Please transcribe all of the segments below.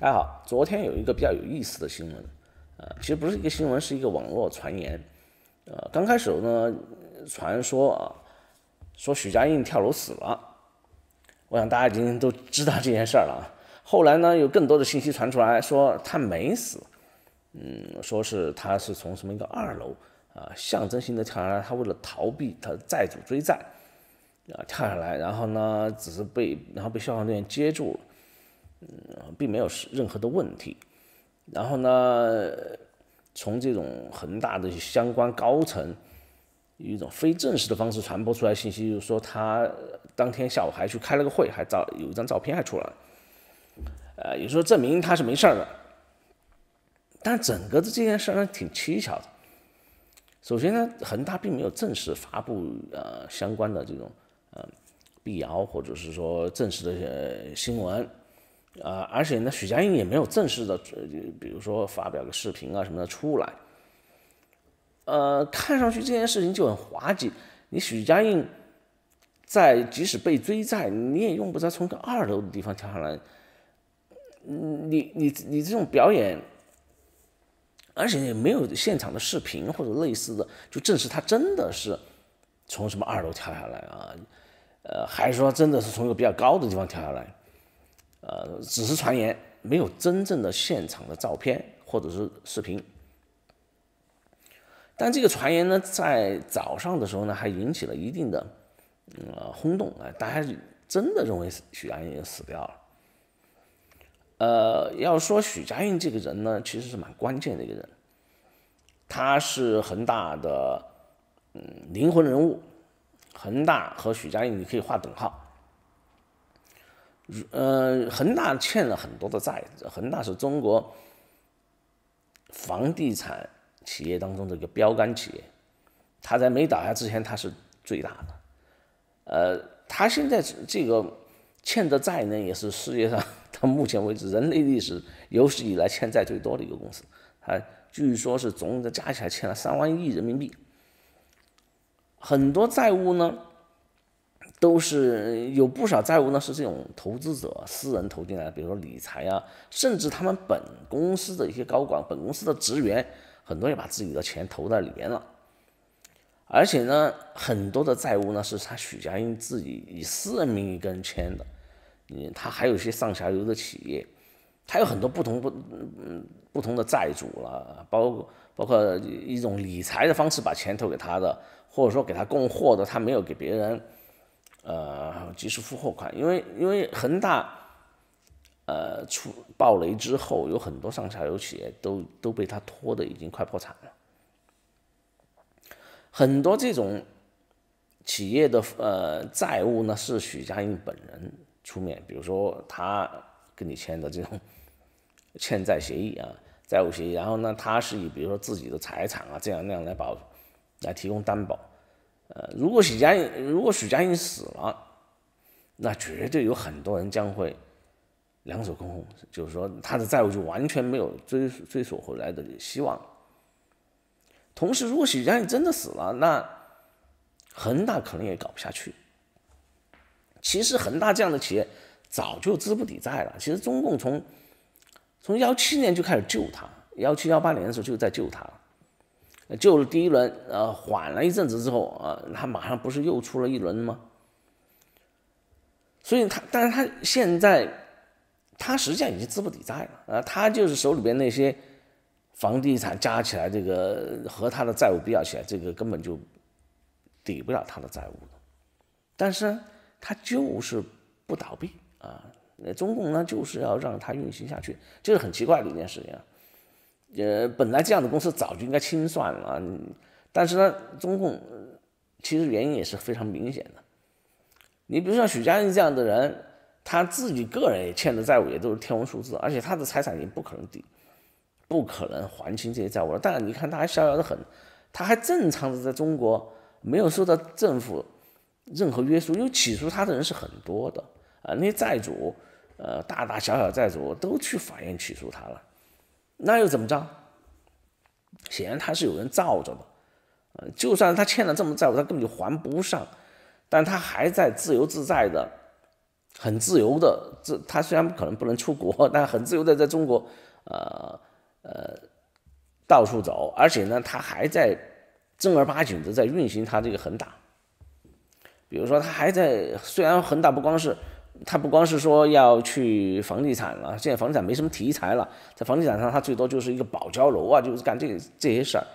大家好，昨天有一个比较有意思的新闻，啊，其实不是一个新闻，是一个网络传言，呃，刚开始呢，传说啊，说许家印跳楼死了，我想大家已经都知道这件事儿了。后来呢，有更多的信息传出来说他没死，嗯，说是他是从什么一个二楼啊，象征性的跳下来，他为了逃避他债主追债，啊，跳下来，然后呢，只是被然后被消防队员接住了。嗯，并没有任何的问题。然后呢，从这种恒大的相关高层，以一种非正式的方式传播出来信息，就是说他当天下午还去开了个会，还照有一张照片还出来。呃，也就说证明他是没事的。但整个的这件事呢，挺蹊跷的。首先呢，恒大并没有正式发布呃相关的这种呃辟谣或者是说正式的新闻。呃，而且呢，许家印也没有正式的，比如说发表个视频啊什么的出来。呃，看上去这件事情就很滑稽。你许家印在即使被追债，你也用不着从个二楼的地方跳下来。你你你这种表演，而且也没有现场的视频或者类似的，就证实他真的是从什么二楼跳下来啊？呃，还是说真的是从一个比较高的地方跳下来？呃，只是传言，没有真正的现场的照片或者是视频。但这个传言呢，在早上的时候呢，还引起了一定的呃轰动啊，大家真的认为许家印死掉了。呃，要说许家印这个人呢，其实是蛮关键的一个人，他是恒大的嗯灵魂人物，恒大和许家印你可以划等号。呃，恒大欠了很多的债。恒大是中国房地产企业当中的一个标杆企业，它在没倒下之前，它是最大的。呃，它现在这个欠的债呢，也是世界上到 目前为止人类历史有史以来欠债最多的一个公司。它据说是总的加起来欠了三万亿人民币，很多债务呢。都是有不少债务呢，是这种投资者私人投进来，比如说理财啊，甚至他们本公司的一些高管、本公司的职员，很多也把自己的钱投在里面了。而且呢，很多的债务呢是他许家印自己以私人名义跟人签的。嗯，他还有一些上下游的企业，他有很多不同不不同的债主了，包包括一种理财的方式把钱投给他的，或者说给他供货的，他没有给别人。呃，及时付货款，因为因为恒大，呃，出暴雷之后，有很多上下游企业都都被他拖的已经快破产了。很多这种企业的呃债务呢，是许家印本人出面，比如说他跟你签的这种 欠债协议啊，债务协议，然后呢，他是以比如说自己的财产啊这样那样来保，来提供担保。呃，如果许家印如果许家印死了，那绝对有很多人将会两手空空，就是说他的债务就完全没有追追索回来的希望。同时，如果许家印真的死了，那恒大可能也搞不下去。其实恒大这样的企业早就资不抵债了。其实中共从从幺七年就开始救他，幺七幺八年的时候就在救他了。就是第一轮，呃，缓了一阵子之后，啊，他马上不是又出了一轮吗？所以，他，但是他现在，他实际上已经资不抵债了，啊，他就是手里边那些房地产加起来，这个和他的债务比较起来，这个根本就抵不了他的债务但是，他就是不倒闭啊，那中共呢就是要让他运行下去，这是很奇怪的一件事情啊。呃，本来这样的公司早就应该清算了，但是呢，中共其实原因也是非常明显的。你比如像许家印这样的人，他自己个人也欠的债务也都是天文数字，而且他的财产已经不可能抵，不可能还清这些债务了。但是你看他还逍遥得很，他还正常的在中国没有受到政府任何约束。因为起诉他的人是很多的啊，那些债主，呃，大大小小债主都去法院起诉他了。那又怎么着？显然他是有人罩着的，呃，就算他欠了这么债务，他根本就还不上，但他还在自由自在的，很自由的自。他虽然不可能不能出国，但很自由的在中国，呃呃，到处走。而且呢，他还在正儿八经的在运行他这个恒大，比如说他还在，虽然恒大不光是。他不光是说要去房地产了，现在房地产没什么题材了，在房地产上他最多就是一个保交楼啊，就是干这这些事儿。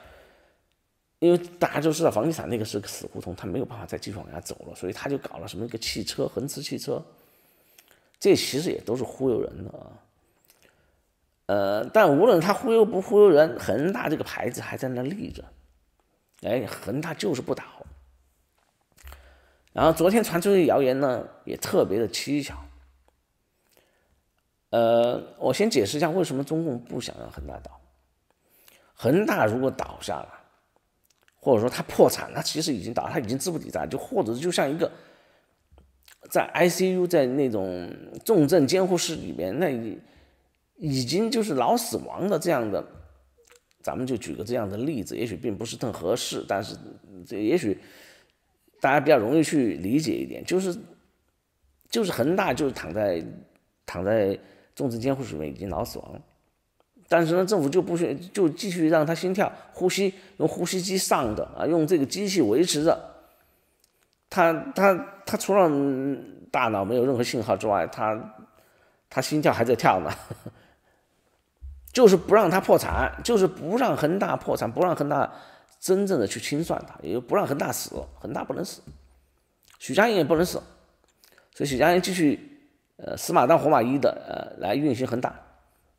因为大家都知道房地产那个是个死胡同，他没有办法再继续往下走了，所以他就搞了什么一个汽车，恒驰汽车，这其实也都是忽悠人的啊。呃，但无论他忽悠不忽悠人，恒大这个牌子还在那立着，哎，恒大就是不倒。然后昨天传出的谣言呢，也特别的蹊跷。呃，我先解释一下为什么中共不想让恒大倒。恒大如果倒下了，或者说他破产，了，其实已经倒，他已经资不抵债，就或者就像一个在 ICU 在那种重症监护室里面，那已经就是脑死亡的这样的。咱们就举个这样的例子，也许并不是特合适，但是这也许。大家比较容易去理解一点，就是，就是恒大就是躺在躺在重症监护室里面已经脑死亡，了，但是呢政府就不去就继续让他心跳呼吸用呼吸机上的啊用这个机器维持着，他他他除了大脑没有任何信号之外，他他心跳还在跳呢，就是不让他破产，就是不让恒大破产，不让恒大。真正的去清算它，也就不让恒大死，恒大不能死，许家印也不能死，所以许家印继续呃死马当活马医的呃来运行恒大，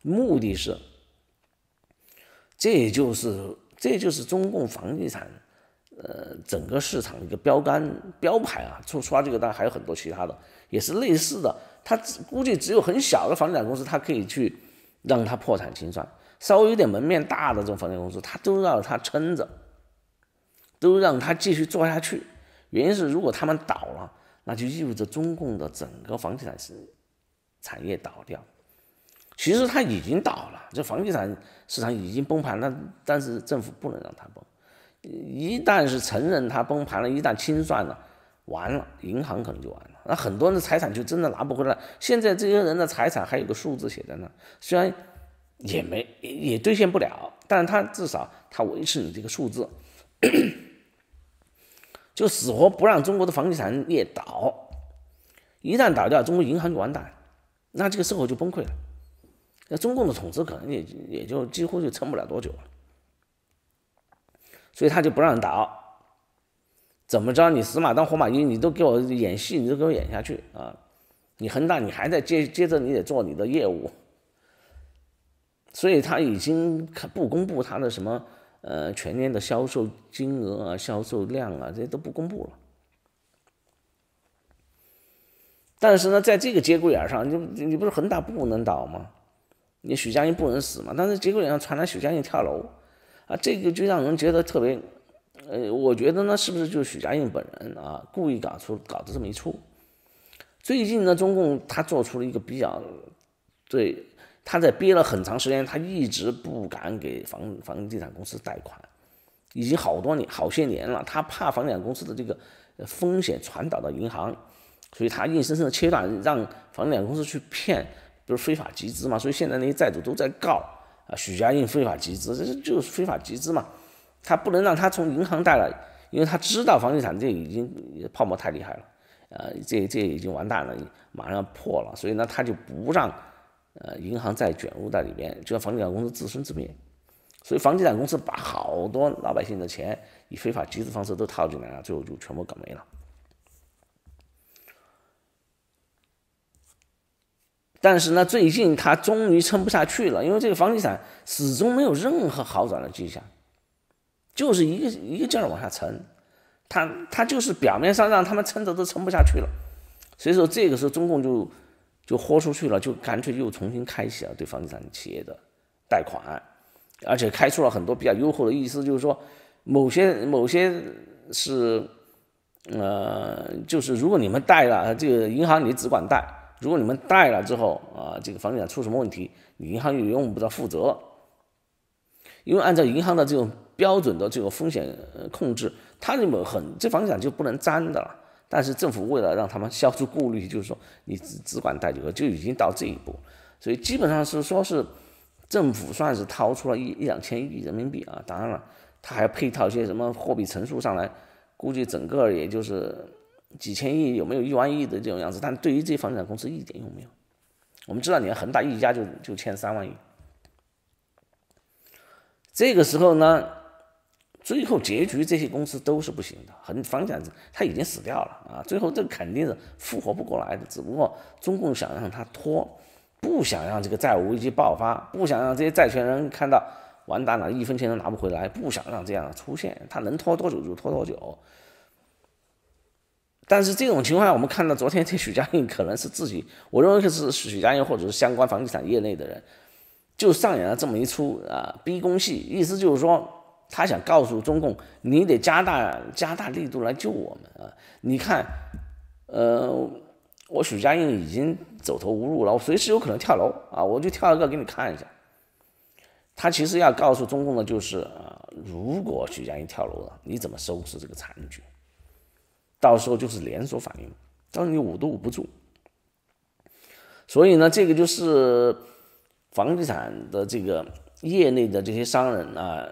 目的是，这也就是这就是中共房地产呃整个市场一个标杆标牌啊，除除了这个，当然还有很多其他的也是类似的，他估计只有很小的房地产公司，它可以去让它破产清算，稍微有点门面大的这种房地产公司，他都让它撑着。都让他继续做下去，原因是如果他们倒了，那就意味着中共的整个房地产是产业倒掉。其实他已经倒了，这房地产市场已经崩盘了，但是政府不能让他崩。一旦是承认他崩盘了，一旦清算了，完了，银行可能就完了，那很多人的财产就真的拿不回来现在这些人的财产还有个数字写在那，虽然也没也兑现不了，但是他至少他维持你这个数字。就死活不让中国的房地产业倒，一旦倒掉，中国银行就完蛋，那这个社会就崩溃了，那中共的统治可能也也就几乎就撑不了多久了，所以他就不让倒，怎么着你死马当活马医，你都给我演戏，你就给我演下去啊，你恒大你还在接接着你得做你的业务，所以他已经不公布他的什么。呃，全年的销售金额啊，销售量啊，这些都不公布了。但是呢，在这个节骨眼上，你你不是恒大不能倒吗？你许家印不能死吗？但是节骨眼上传来许家印跳楼，啊，这个就让人觉得特别。呃，我觉得呢，是不是就许家印本人啊，故意搞出搞的这么一出？最近呢，中共他做出了一个比较对。他在憋了很长时间，他一直不敢给房房地产公司贷款，已经好多年好些年了，他怕房地产公司的这个风险传导到银行，所以他硬生生的切断，让房地产公司去骗，不是非法集资嘛？所以现在那些债主都在告啊，许家印非法集资，这就是非法集资嘛？他不能让他从银行贷了，因为他知道房地产这已经泡沫太厉害了，呃，这这已经完蛋了，马上要破了，所以呢，他就不让。呃，银行债卷入在里面，就让房地产公司自生自灭，所以房地产公司把好多老百姓的钱以非法集资方式都套进来了，最后就全部搞没了。但是呢，最近他终于撑不下去了，因为这个房地产始终没有任何好转的迹象，就是一个一个劲儿往下沉，他他就是表面上让他们撑着都撑不下去了，所以说这个时候中共就。就豁出去了，就干脆又重新开启了对房地产企业的贷款，而且开出了很多比较优厚的意思，就是说某些某些是，呃，就是如果你们贷了这个银行，你只管贷；如果你们贷了之后啊，这个房地产出什么问题，你银行也用不着负责，因为按照银行的这种标准的这个风险控制，它那么很这房地产就不能沾的。但是政府为了让他们消除顾虑，就是说你只只管贷就，就已经到这一步，所以基本上是说是政府算是掏出了一一两千亿人民币啊，当然了，他还配套一些什么货币乘数上来，估计整个也就是几千亿，有没有一万亿的这种样子？但对于这房地产公司一点用没有，我们知道，你看恒大一家就就欠三万亿，这个时候呢？最后结局，这些公司都是不行的，很房地产，他已经死掉了啊！最后这肯定是复活不过来的，只不过中共想让他拖，不想让这个债务危机爆发，不想让这些债权人看到完蛋了，一分钱都拿不回来，不想让这样出现，他能拖多久就拖多久。但是这种情况下，我们看到昨天这许家印可能是自己，我认为是许家印或者是相关房地产业内的人，就上演了这么一出啊逼宫戏，意思就是说。他想告诉中共，你得加大加大力度来救我们啊！你看，呃，我许家印已经走投无路了，我随时有可能跳楼啊！我就跳一个给你看一下。他其实要告诉中共的就是，呃，如果许家印跳楼了，你怎么收拾这个残局？到时候就是连锁反应，到时候你捂都捂不住。所以呢，这个就是房地产的这个业内的这些商人啊。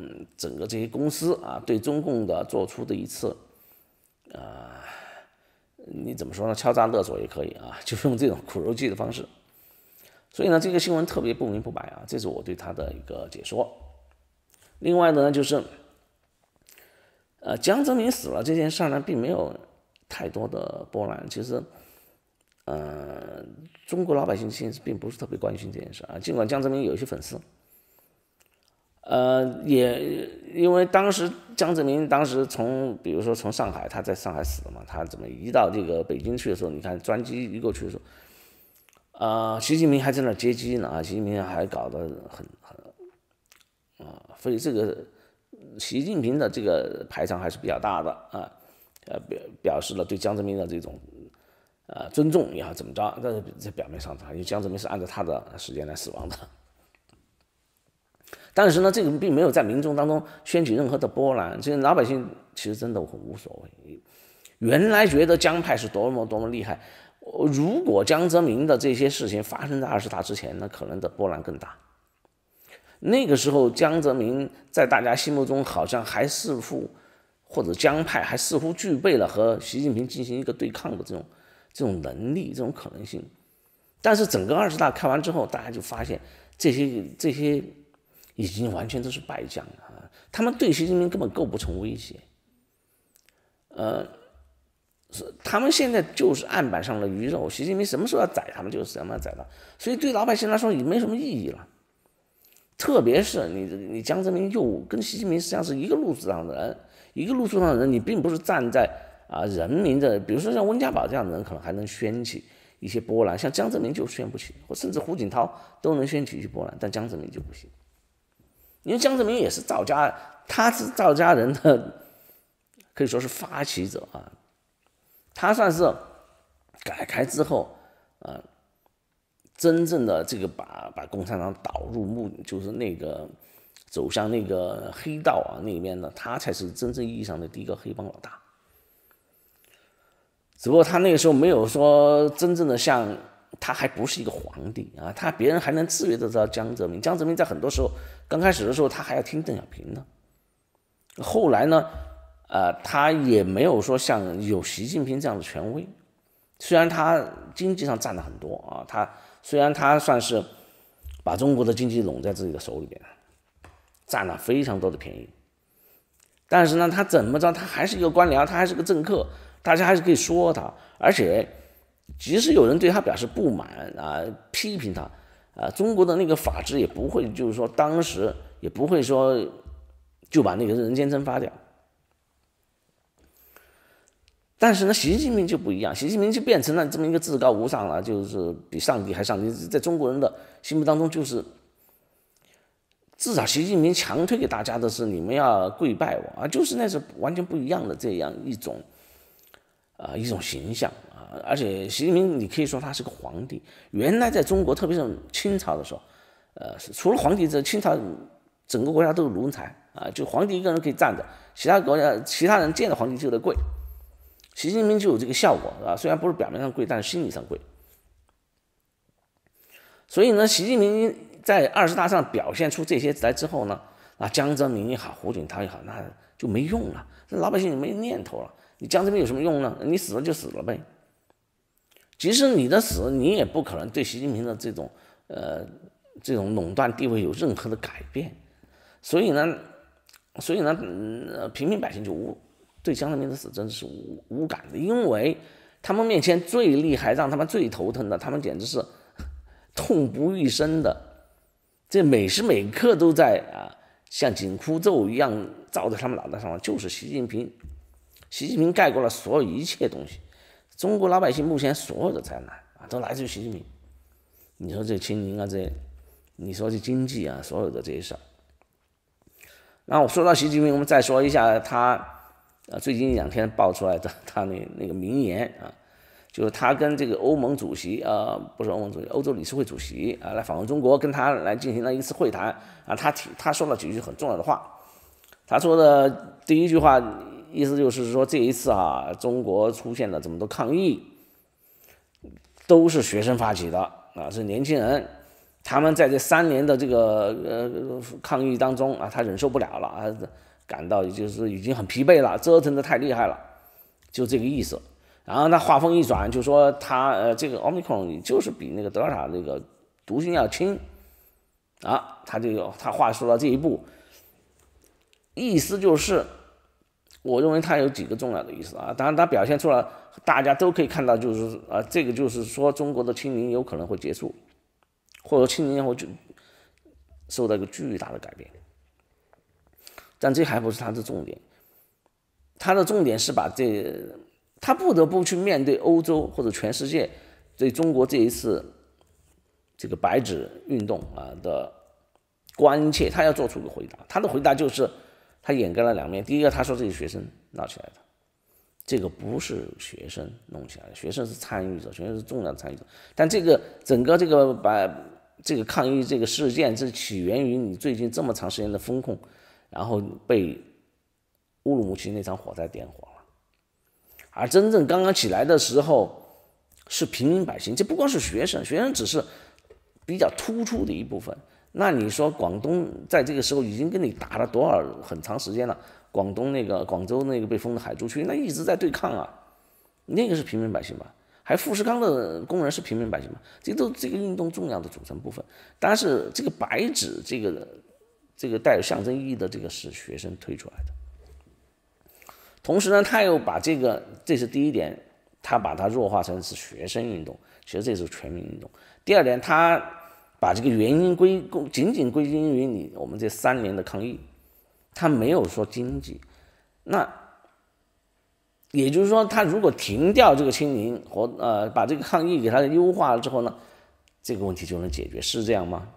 嗯，整个这些公司啊，对中共的做出的一次啊，你怎么说呢？敲诈勒索也可以啊，就用这种苦肉计的方式。所以呢，这个新闻特别不明不白啊，这是我对他的一个解说。另外呢，就是呃，江泽民死了这件事呢，并没有太多的波澜。其实，呃，中国老百姓其实并不是特别关心这件事啊，尽管江泽民有一些粉丝。呃，也因为当时江泽民当时从，比如说从上海，他在上海死了嘛，他怎么移到这个北京去的时候，你看专机一过去的时候，啊，习近平还在那接机呢，习近平还搞得很很，啊，所以这个习近平的这个排场还是比较大的啊，呃表表示了对江泽民的这种呃尊重，也好，怎么着，在在表面上因为江泽民是按照他的时间来死亡的。但是呢，这个并没有在民众当中掀起任何的波澜，这些老百姓其实真的无所谓。原来觉得江派是多么多么厉害，如果江泽民的这些事情发生在二十大之前呢，可能的波澜更大。那个时候，江泽民在大家心目中好像还似乎，或者江派还似乎具备了和习近平进行一个对抗的这种这种能力、这种可能性。但是整个二十大开完之后，大家就发现这些这些。已经完全都是败将了啊！他们对习近平根本构不成威胁，呃，是他们现在就是案板上的鱼肉。习近平什么时候要宰他们，就是怎么样宰他。所以对老百姓来说也没什么意义了。特别是你，你江泽民又跟习近平实际上是一个路子上的人，一个路子上的人，你并不是站在啊人民的。比如说像温家宝这样的人，可能还能掀起一些波澜，像江泽民就掀不起，或甚至胡锦涛都能掀起一些波澜，但江泽民就不行。因为江泽民也是赵家，他是赵家人的，可以说是发起者啊。他算是改开之后，啊，真正的这个把把共产党导入目，就是那个走向那个黑道啊那边的，他才是真正意义上的第一个黑帮老大。只不过他那个时候没有说真正的像。他还不是一个皇帝啊，他别人还能制约得到江泽民。江泽民在很多时候，刚开始的时候他还要听邓小平呢。后来呢，呃，他也没有说像有习近平这样的权威。虽然他经济上占了很多啊，他虽然他算是把中国的经济拢在自己的手里边，占了非常多的便宜。但是呢，他怎么着，他还是一个官僚，他还是个政客，大家还是可以说他，而且。即使有人对他表示不满啊，批评他，啊，中国的那个法治也不会，就是说当时也不会说就把那个人间蒸发掉。但是呢，习近平就不一样，习近平就变成了这么一个至高无上了，就是比上帝还上帝，在中国人的心目当中，就是至少习近平强推给大家的是你们要跪拜我啊，就是那是完全不一样的这样一种啊一种形象。而且习近平，你可以说他是个皇帝。原来在中国，特别是清朝的时候，呃，除了皇帝，这清朝整个国家都是奴才啊。就皇帝一个人可以站着，其他国家其他人见到皇帝就得跪。习近平就有这个效果，啊，虽然不是表面上跪，但是心理上跪。所以呢，习近平在二十大上表现出这些来之后呢，啊，江泽民也好，胡锦涛也好，那就没用了。老百姓就没念头了。你江泽民有什么用呢？你死了就死了呗。即使你的死，你也不可能对习近平的这种，呃，这种垄断地位有任何的改变。所以呢，所以呢，平民百姓就无对江泽民的死真的是无无感的，因为他们面前最厉害，让他们最头疼的，他们简直是痛不欲生的。这每时每刻都在啊，像紧箍咒一样罩在他们脑袋上，就是习近平，习近平盖过了所有一切东西。中国老百姓目前所有的灾难啊，都来自于习近平。你说这清明啊这些，你说这经济啊，所有的这些事儿。那我说到习近平，我们再说一下他啊，最近两天爆出来的 他那那个名言啊，就是他跟这个欧盟主席呃不是欧盟主席，欧洲理事会主席啊来访问中国，跟他来进行了一次会谈啊，他提他说了几句很重要的话，他说的第一句话。意思就是说，这一次啊，中国出现了这么多抗议，都是学生发起的啊，是年轻人，他们在这三年的这个呃抗议当中啊，他忍受不了了啊，感到就是已经很疲惫了，折腾的太厉害了，就这个意思。然后他话锋一转，就说他呃，这个奥密克戎就是比那个德尔塔那个毒性要轻啊，他这个他话说到这一步，意思就是。我认为它有几个重要的意思啊，当然它表现出来，大家都可以看到，就是啊，这个就是说中国的清零有可能会结束，或者青以后就受到一个巨大的改变，但这还不是它的重点，它的重点是把这，他不得不去面对欧洲或者全世界对中国这一次这个白纸运动啊的关切，他要做出个回答，他的回答就是。他掩盖了两面，第一个他说这是学生闹起来的，这个不是学生弄起来的，学生是参与者，学生是重要参与者。但这个整个这个把这个抗议这个事件，这起源于你最近这么长时间的风控，然后被乌鲁木齐那场火灾点火了。而真正刚刚起来的时候，是平民百姓，这不光是学生，学生只是比较突出的一部分。那你说广东在这个时候已经跟你打了多少很长时间了？广东那个广州那个被封的海珠区，那一直在对抗啊。那个是平民百姓吧？还富士康的工人是平民百姓吗？这都这个运动重要的组成部分。但是这个白纸，这个这个带有象征意义的这个是学生推出来的。同时呢，他又把这个，这是第一点，他把它弱化成是学生运动，其实这是全民运动。第二点，他。把这个原因归功仅仅归因于你我们这三年的抗疫，他没有说经济，那也就是说，他如果停掉这个清零和呃把这个抗疫给它优化了之后呢，这个问题就能解决，是这样吗？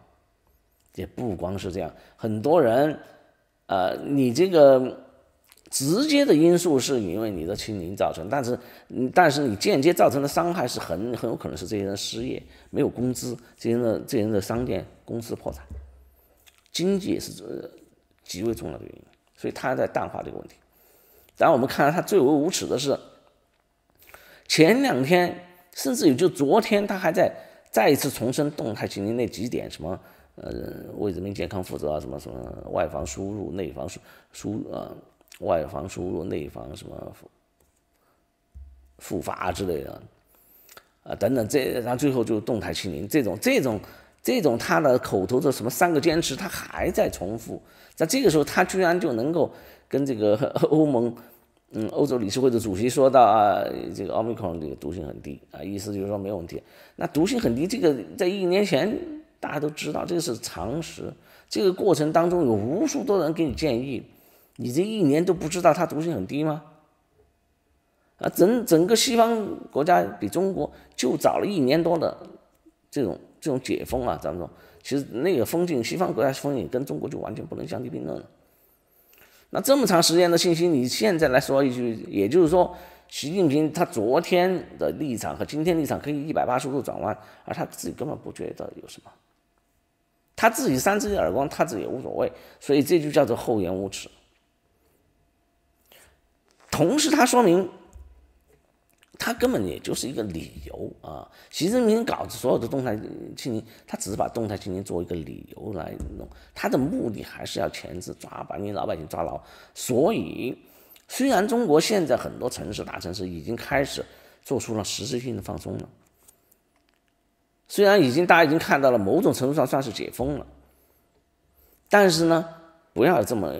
也不光是这样，很多人，呃，你这个。直接的因素是因为你的清零造成，但是，但是你间接造成的伤害是很很有可能是这些人失业，没有工资，这些的这些人的商店公司破产，经济也是极为重要的原因，所以他在淡化这个问题。然我们看到他最为无耻的是，前两天甚至于就昨天他还在再一次重申动态清零那几点，什么呃为人民健康负责啊，什么什么外防输入内防输输啊。外防输入、内防什么复复发之类的，啊，等等，这然后最后就动态清零，这种、这种、这种，他的口头的什么三个坚持，他还在重复。那这个时候，他居然就能够跟这个 欧盟，嗯，欧洲理事会的主席说到啊，这个 omicron 这个毒性很低啊，意思就是说没有问题。那毒性很低，这个在一年前大家都知道，这个是常识。这个过程当中有无数多人给你建议。你这一年都不知道它毒性很低吗？啊，整整个西方国家比中国就早了一年多的这种这种解封啊，咱们说，其实那个封禁西方国家封禁跟中国就完全不能相提并论了。那这么长时间的信息，你现在来说一句，也就是说，习近平他昨天的立场和今天立场可以一百八十度转弯，而他自己根本不觉得有什么，他自己扇自己耳光，他自己也无所谓，所以这就叫做厚颜无耻。同时，他说明，他根本也就是一个理由啊。习近平搞所有的动态清零，他只是把动态清零作为一个理由来弄，他的目的还是要钳制抓，把你老百姓抓牢。所以，虽然中国现在很多城市、大城市已经开始做出了实质性的放松了，虽然已经大家已经看到了某种程度上算是解封了，但是呢，不要这么。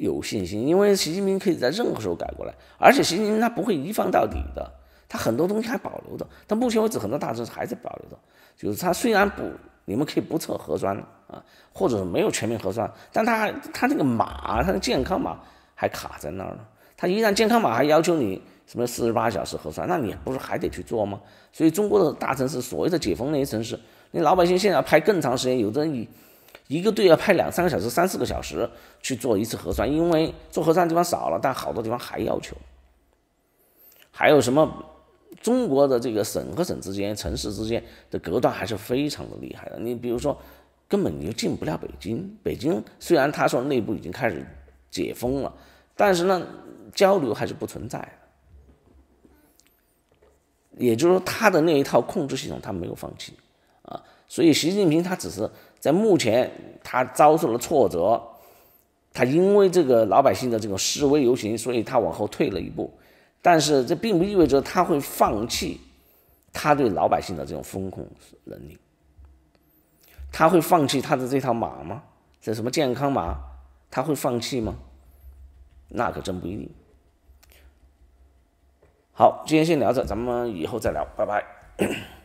有信心，因为习近平可以在任何时候改过来，而且习近平他不会一放到底的，他很多东西还保留的。但目前为止，很多大城市还在保留着，就是他虽然不，你们可以不测核酸啊，或者是没有全面核酸，但他他这个码，他的健康码还卡在那儿呢。他依然健康码还要求你什么四十八小时核酸，那你不是还得去做吗？所以中国的大城市所谓的解封那些城市，你老百姓现在要排更长时间，有的你。一个队要派两三个小时、三四个小时去做一次核酸，因为做核酸的地方少了，但好多地方还要求。还有什么？中国的这个省和省之间、城市之间的隔断还是非常的厉害的。你比如说，根本你就进不了北京。北京虽然他说内部已经开始解封了，但是呢，交流还是不存在的。也就是说，他的那一套控制系统他没有放弃，啊，所以习近平他只是。在目前，他遭受了挫折，他因为这个老百姓的这种示威游行，所以他往后退了一步。但是这并不意味着他会放弃他对老百姓的这种风控能力。他会放弃他的这套码吗？这什么健康码，他会放弃吗？那可真不一定。好，今天先聊着，咱们以后再聊，拜拜。